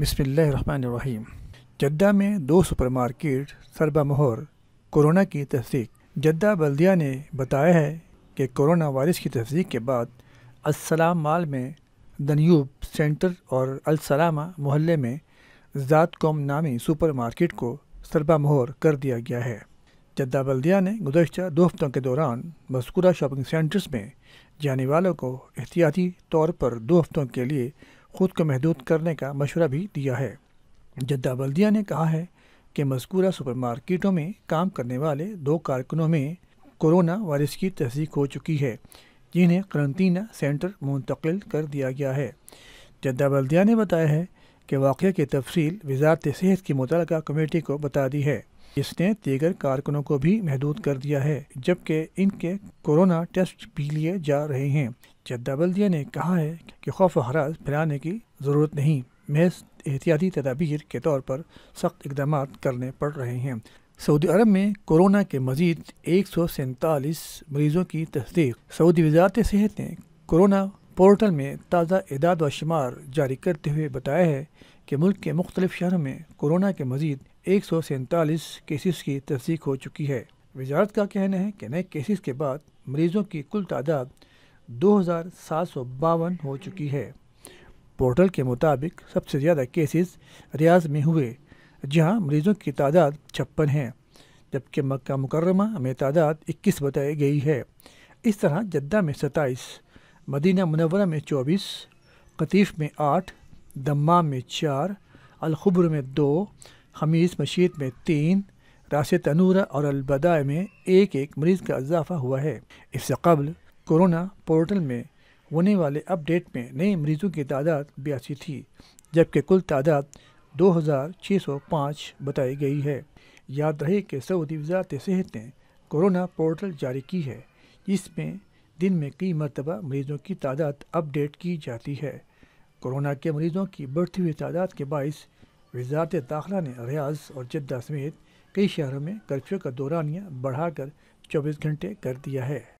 بسم اللہ الرحمن الرحیم جدہ میں دو سپر مارکیٹ سربہ مہور کورونا کی تصدیق جدہ بلدیہ نے بتایا ہے کہ کورونا وائرس کی تصدیق کے بعد السلام مال میں دنیوب سینٹر اور السلامہ محلے میں ذات کوم نامی سپر مارکیٹ کو سربہ مہور کر دیا گیا ہے جدہ بلدیہ نے گزشتہ دو ہفتوں کے دوران مذکورہ شاپنگ سینٹرز میں جانے والوں کو احتیاطی طور پر دو ہفتوں کے لیے خود کو محدود کرنے کا مشورہ بھی دیا ہے جدہ بلدیہ نے کہا ہے کہ مذکورہ سپر مارکیٹوں میں کام کرنے والے دو کارکنوں میں کورونا وائرس کی تصدیق ہو چکی ہے جنہیں قرنطینہ سینٹر منتقل کر دیا گیا ہے جدہ بلدیہ نے بتایا ہے کہ واقعے کی تفصیل وزارت صحت کی متعلقہ کمیٹی کو بتا دی ہے جس نے دیگر کارکنوں کو بھی محدود کر دیا ہے جبکہ ان کے کورونا ٹیسٹ بھی لیے جا رہے ہیں جدہ بلدیہ نے کہا ہے کہ خوف و حراض پھیلانے کی ضرورت نہیں محض احتیاطی تدابیر کے طور پر سخت اقدامات کرنے پڑ رہے ہیں سعودی عرب میں کورونا کے مزید ایک سو سینتالیس مریضوں کی تصدیق سعودی وزارت صحت نے کورونا پورٹل میں تازہ اعداد و شمار جاری کرتے ہوئے بتایا ہے کہ ملک کے مختلف شہروں میں کورونا کے مزید ایک سو سینتالیس کیسز کی تصدیق ہو چکی ہے وزارت کا کہنا ہے کہ نئے کیسز کے بعد مریضوں کی کل تعداد دو ہزار سات سو باون ہو چکی ہے پورٹل کے مطابق سب سے زیادہ کیسز ریاض میں ہوئے جہاں مریضوں کی تعداد چھپن ہے جبکہ مکہ مکرمہ میں تعداد اکیس بتائی گئی ہے اس طرح جدہ میں ستائیس مدینہ منورہ میں چوبیس قطیف میں آٹھ دمام میں چار الخبر میں دو خمیس مشیت میں تین راس تنورہ اور البدائے میں ایک ایک مریض کا اضافہ ہوا ہے اس سے قبل کورونا پورٹل میں ہونے والے اپ ڈیٹ میں نئے مریضوں کی تعداد بیاسی تھی جبکہ کل تعداد دو ہزار چھ سو پانچ بتائی گئی ہے یاد رہے کہ سعودی وزارت صحت نے کورونا پورٹل جاری کی ہے اس میں دن میں کئی مرتبہ مریضوں کی تعداد اپ ڈیٹ کی جاتی ہے کورونا کے مریضوں کی بڑھتی ہوئی تعداد کے باعث وزارت داخلہ نے ریاض اور جدہ سمیت کئی شہروں میں کرفیو کا دورانیہ بڑھا کر چوبیس گھنٹے کر دیا ہے